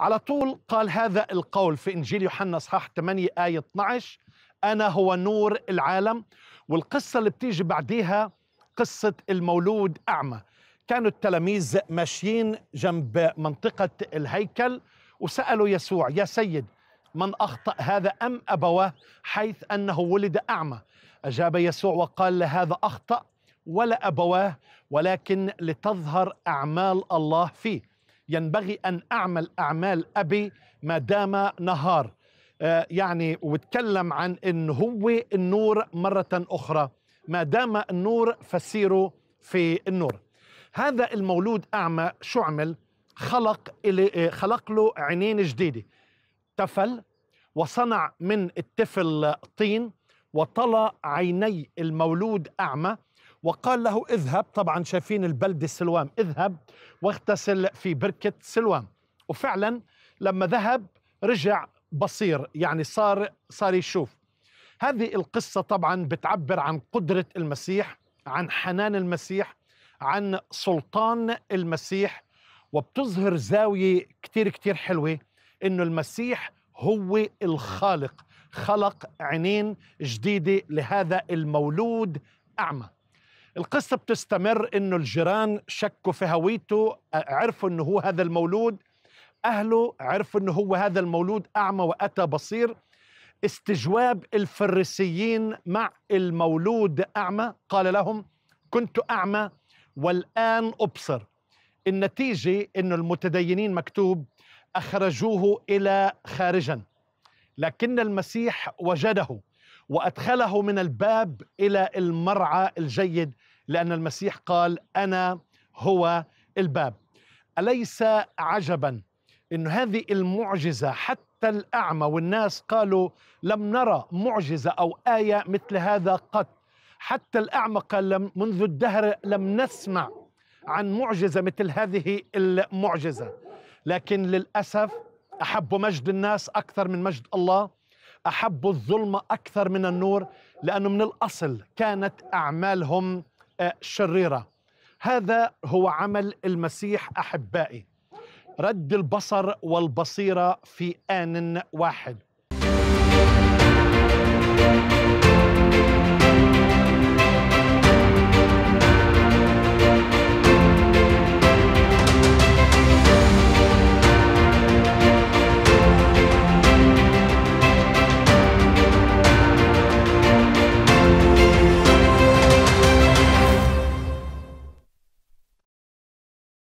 على طول قال هذا القول في إنجيل يوحنا صحاح 8 آية 12 أنا هو نور العالم والقصة اللي بتيجي بعديها قصة المولود أعمى كانوا التلاميذ ماشيين جنب منطقة الهيكل وسألوا يسوع يا سيد من أخطأ هذا أم أبواه حيث أنه ولد أعمى أجاب يسوع وقال هذا أخطأ ولا أبواه ولكن لتظهر أعمال الله فيه ينبغي أن أعمل أعمال أبي ما دام نهار آه، يعني وتكلم عن أن هو النور مرة أخرى ما دام النور فسيروا في النور هذا المولود أعمى شو عمل خلق, آه، خلق له عينين جديدة تفل وصنع من التفل طين وطلى عيني المولود أعمى وقال له اذهب طبعا شايفين البلد السلوام اذهب واغتسل في بركة سلوام وفعلا لما ذهب رجع بصير يعني صار صار يشوف هذه القصة طبعا بتعبر عن قدرة المسيح عن حنان المسيح عن سلطان المسيح وبتظهر زاوية كتير كتير حلوة إنه المسيح هو الخالق خلق عينين جديدة لهذا المولود أعمى القصة بتستمر إنه الجيران شكوا في هويته عرفوا إنه هو هذا المولود أهله عرفوا إنه هو هذا المولود أعمى وأتى بصير استجواب الفريسيين مع المولود أعمى قال لهم كنت أعمى والآن أبصر النتيجة أن المتدينين مكتوب أخرجوه إلى خارجا لكن المسيح وجده وادخله من الباب الى المرعى الجيد لان المسيح قال انا هو الباب اليس عجبا ان هذه المعجزه حتى الاعمى والناس قالوا لم نرى معجزه او ايه مثل هذا قط حتى الاعمى قال لم منذ الدهر لم نسمع عن معجزه مثل هذه المعجزه لكن للاسف احبوا مجد الناس اكثر من مجد الله أحبوا الظلمه أكثر من النور لأنه من الأصل كانت أعمالهم آه، شريرة هذا هو عمل المسيح أحبائي رد البصر والبصيرة في آن واحد